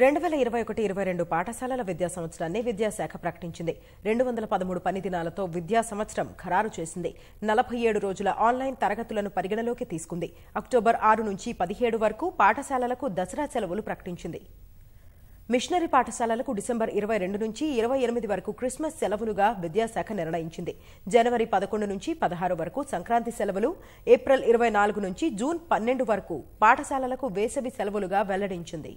రెండు వేల ఇరవై ఒకటి ఇరవై రెండు పాఠశాలల విద్యా సంవత్సరాన్ని విద్యాశాఖ ప్రకటించింది రెండు వందల పదమూడు పని దినాలతో విద్యా సంవత్సరం ఖరారు చేసింది నలభై ఏడు రోజుల ఆన్లైన్ తరగతులను పరిగణలోకి తీసుకుంది అక్టోబర్ ఆరు నుంచి పదిహేడు వరకు పాఠశాలలకు దసరా సెలవులు ప్రకటించింది మిషనరీ పాఠశాలలకు డిసెంబర్ ఇరవై రెండు నుంచి ఇరవై ఎనిమిది వరకు క్రిస్మస్ సెలవులుగా విద్యాశాఖ నిర్ణయించింది జనవరి పదకొండు నుంచి పదహారు వరకు సంక్రాంతి సెలవులు ఏప్రిల్ ఇరవై నాలుగు నుంచి జూన్ పన్నెండు వరకు పాఠశాలలకు వేసవి సెలవులుగా వెల్లడించింది